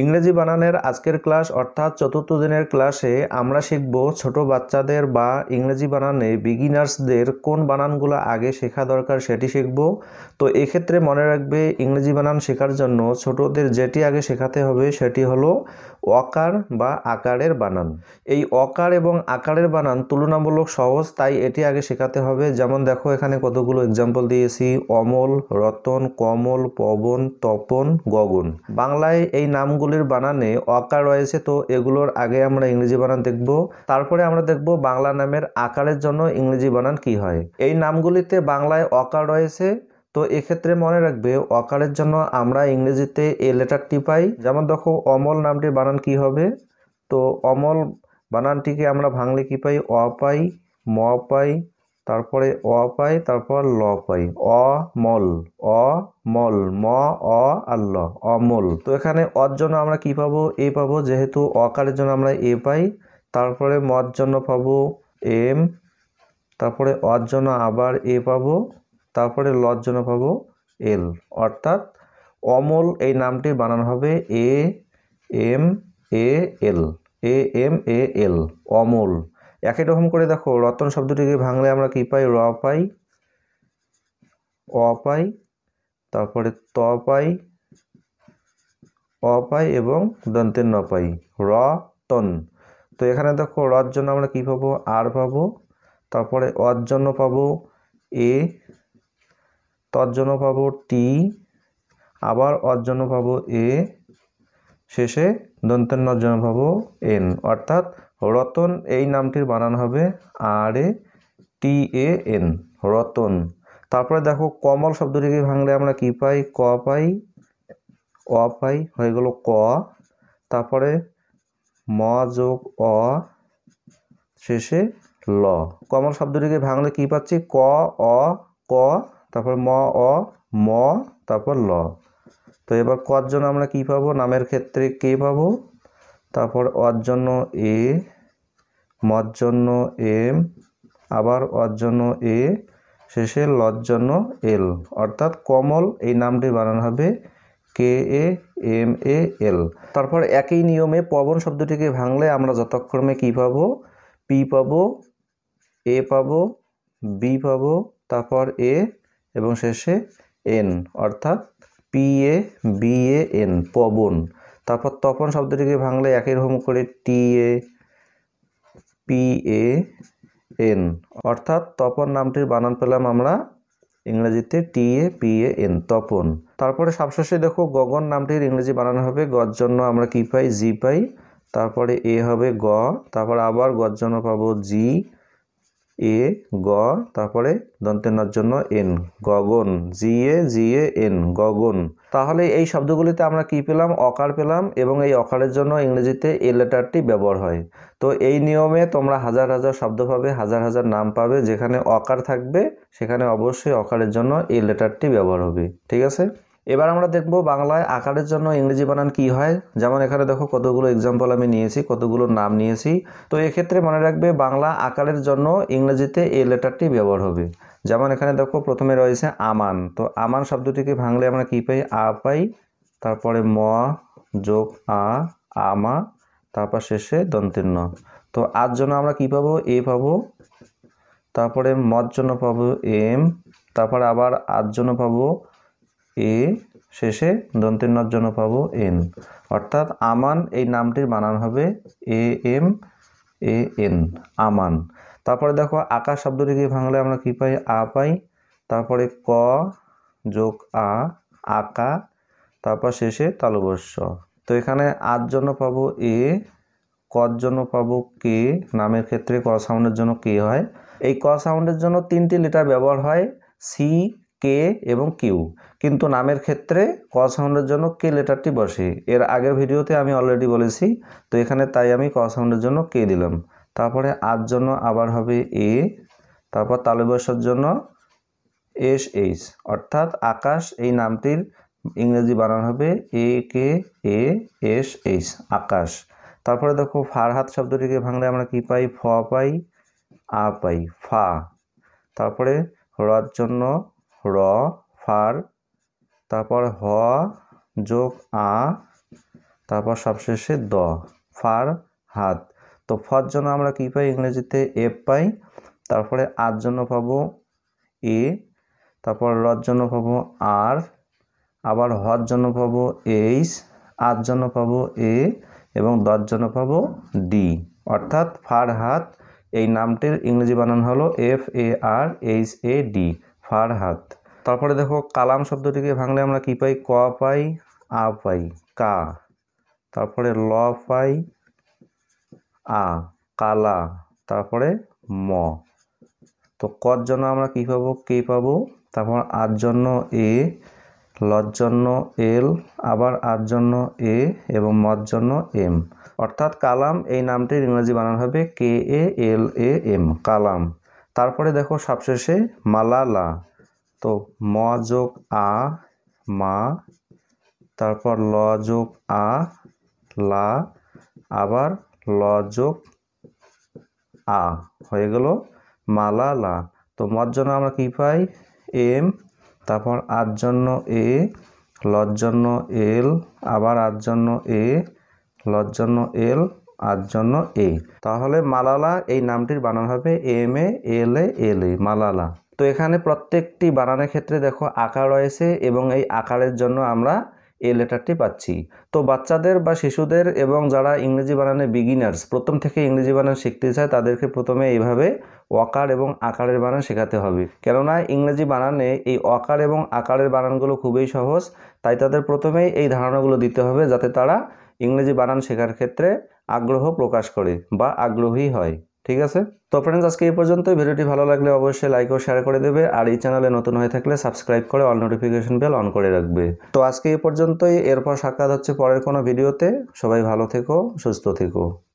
ইংরেজি বানানের আজকের ক্লাস অর্থাৎ চতুর্থ দিনের ক্লাসে আমরা শিখব ছোট বাচ্চাদের বা ইংরেজি বানানে বিগিনার্সদের কোন বানানগুলো আগে শেখা দরকার সেটি শিখব তো এক্ষেত্রে মনে রাখবে ইংরেজি বানান শেখার জন্য ছোটদের যেটি আগে শেখাতে হবে সেটি হলো অকার বা আকারের বানান এই অকার এবং আকারের বানান তুলনামূলক সহজ তাই এটি আগে শেখাতে হবে যেমন দেখো এখানে কতগুলো এক্সাম্পল দিয়েছি অমল রতন কমল পবন তপন গগন বাংলায় এই নাম নামগুলির বানানে অকার রয়েছে তো এগুলোর আগে আমরা ইংরেজি বানান দেখব তারপরে আমরা দেখব বাংলা নামের আকারের জন্য ইংরেজি বানান কি হয় এই নামগুলিতে বাংলায় অকার রয়েছে তো এক্ষেত্রে মনে রাখবে অকারের জন্য আমরা ইংরেজিতে এ লেটারটি পাই যেমন দেখো অমল নামটি বানান কি হবে তো অমল বানানটিকে আমরা ভাঙলে কি পাই অ পাই ম পাই তারপরে অ পাই তারপর ল পাই অমল অমল ম অ আর ল অমল তো এখানে অর জন্য আমরা কি পাবো এ পাবো যেহেতু অকারের জন্য আমরা এ পাই তারপরে মর জন্য পাবো এম তারপরে অর জন্য আবার এ পাবো তারপরে লর জন্য পাবো এল অর্থাৎ অমল এই নামটি বানানো হবে A M A L A M A L Amal একই রকম করে দেখো রতন শব্দটিকে ভাঙলে আমরা কী পাই র পাই অ পাই তারপরে ত পাই অ পাই এবং দন্তের ন পাই র তন তো এখানে দেখো রর জন্য আমরা কী পাবো আর পাবো তারপরে অর জন্য পাবো এ তর জন্য পাবো টি আবার অর জন্য পাবো এ শেষে দন্তন্য জনভাব এন অর্থাৎ রতন এই নামটির বানান হবে আর এ টি এ এন রতন তারপরে দেখো কমল শব্দটিকে ভাঙলে আমরা কি পাই ক পাই অ পাই হয়ে গেল ক তারপরে ম যোগ অ শেষে ল কমল শব্দটিকে ভাঙলে কি পাচ্ছি ক অ ক তারপর ম অ ম তারপর ল তো এবার কর জন্য আমরা কি পাবো নামের ক্ষেত্রে কে পাবো তারপর অর জন্য এ মর জন্য এম আবার অর জন্য এ শেষে লর জন্য এল অর্থাৎ কমল এই নামটি বানানো হবে কে এ এম এ এল তারপর একই নিয়মে পবন শব্দটিকে ভাঙলে আমরা যথাক্রমে কি পাবো পি পাবো এ পাবো বি পাবো তারপর এ এবং শেষে এন অর্থাৎ P A B A N Paban তারপর তপন শব্দটিকে ভাঙলে একই রকম করে টি এ পি এ এন অর্থাৎ তপন নামটির বানান পেলাম আমরা ইংরেজিতে T A P A N Tapan তারপরে সবশেষে দেখো গগন নামটির ইংরেজি বানানো হবে গর জন্য আমরা কি পাই জি পাই তারপরে এ হবে গ তারপর আবার গর জন্য পাবো জি এ গ তারপরে দন্তেনার জন্য N Gagan G A G A N গগন তাহলে এই শব্দগুলিতে আমরা কি পেলাম অকার পেলাম এবং এই অকারের জন্য ইংরেজিতে এ লেটারটি ব্যবহার হয় তো এই নিয়মে তোমরা হাজার হাজার শব্দ পাবে হাজার হাজার নাম পাবে যেখানে অকার থাকবে সেখানে অবশ্যই অকারের জন্য এ লেটারটি ব্যবহার হবে ঠিক আছে এবার আমরা দেখব বাংলায় আকারের জন্য ইংরেজি বানান কি হয় যেমন এখানে দেখো কতগুলো এক্সাম্পল আমি নিয়েছি কতগুলো নাম নিয়েছি তো এক্ষেত্রে মনে রাখবে বাংলা আকারের জন্য ইংরেজিতে এ লেটারটি ব্যবহার হবে যেমন এখানে দেখো প্রথমে রয়েছে আমান তো আমান শব্দটিকে ভাঙলে আমরা কি পাই আ পাই তারপরে ম যোগ আ আমা তারপর শেষে দন্তীর্ণ তো আর জন্য আমরা কি পাবো এ পাবো তারপরে মর জন্য পাবো এম তারপর আবার আর জন্য পাবো এ শেষে দন্তের নর জন্য পাবো এন অর্থাৎ আমান এই নামটির বানান হবে এ এম এ এন আমান তারপরে দেখো আকাশ শব্দটিকে ভাঙলে আমরা কী পাই আ পাই তারপরে ক যোগ আ আকা তারপর শেষে তালবস্য তো এখানে আর জন্য পাবো এ কর জন্য পাবো কে নামের ক্ষেত্রে ক সাউন্ডের জন্য কে হয় এই ক সাউন্ডের জন্য তিনটি লিটার ব্যবহার হয় সি কে এবং কিউ কিন্তু নামের ক্ষেত্রে ক সাউন্ডের জন্য কে লেটারটি বসে এর আগের ভিডিওতে আমি অলরেডি বলেছি তো এখানে তাই আমি ক সাউন্ডের জন্য কে দিলাম তারপরে আর জন্য আবার হবে এ তারপর বসার জন্য এস এইচ অর্থাৎ আকাশ এই নামটির ইংরেজি বানান হবে এ কে এ এস এইচ আকাশ তারপরে দেখো ফারহাত শব্দটিকে ভাঙলে আমরা কি পাই ফ পাই আ পাই ফা তারপরে হওয়ার জন্য র ফার তারপর হ যোগ আ তারপর সবশেষে দ ফার হাত তো ফর জন্য আমরা কী পাই ইংরেজিতে এফ পাই তারপরে আর জন্য পাব এ তারপর রর জন্য পাবো আর আবার হর জন্য পাব এইচ আর জন্য পাবো এ এবং দর জন্য পাবো ডি অর্থাৎ ফার হাত এই নামটির ইংরেজি বানান হলো F A R H A D Farhad তারপরে দেখো কালাম শব্দটিকে ভাঙলে আমরা কী পাই ক পাই আ পাই কা তারপরে ল পাই আ কালা তারপরে ম তো কর জন্য আমরা কী পাবো কে পাবো তারপর আর জন্য এ লর জন্য এল আবার আর জন্য এ এবং মর জন্য এম অর্থাৎ কালাম এই নামটির ইংরাজি বানানো হবে কে এ এল এ এম কালাম তারপরে দেখো সবশেষে মালালা তো ম যোগ আ মা তারপর ল যোগ আ লা আবার ল যোগ আ হয়ে গেল মালালা তো মর জন্য আমরা কী পাই এম তারপর আর জন্য এ লজ্জন্য এল আবার আর জন্য এ লজ্জন্য এল আর জন্য এ তাহলে মালালা এই নামটির বানানো হবে M A L A L এ মালালা তো এখানে প্রত্যেকটি বানানোর ক্ষেত্রে দেখো আকার রয়েছে এবং এই আকারের জন্য আমরা এ লেটারটি পাচ্ছি তো বাচ্চাদের বা শিশুদের এবং যারা ইংরেজি বানানে বিগিনার্স প্রথম থেকে ইংরেজি বানান শিখতে চায় তাদেরকে প্রথমে এইভাবে অকার এবং আকারের বানান শেখাতে হবে কেননা ইংরেজি বানানে এই অকার এবং আকারের বানানগুলো খুবই সহজ তাই তাদের প্রথমেই এই ধারণাগুলো দিতে হবে যাতে তারা ইংরেজি বানান শেখার ক্ষেত্রে আগ্রহ প্রকাশ করে বা আগ্রহী হয় ঠিক আছে তো ফ্রেন্ডস আজকে এই পর্যন্তই ভিডিওটি ভালো লাগলে অবশ্যই লাইক ও শেয়ার করে দেবে আর এই চ্যানেলে নতুন হয়ে থাকলে সাবস্ক্রাইব করে অল নোটিফিকেশন বেল অন করে রাখবে তো আজকে এই পর্যন্তই এরপর সাক্ষাৎ হচ্ছে পরের কোনো ভিডিওতে সবাই ভালো থেকো সুস্থ থেকো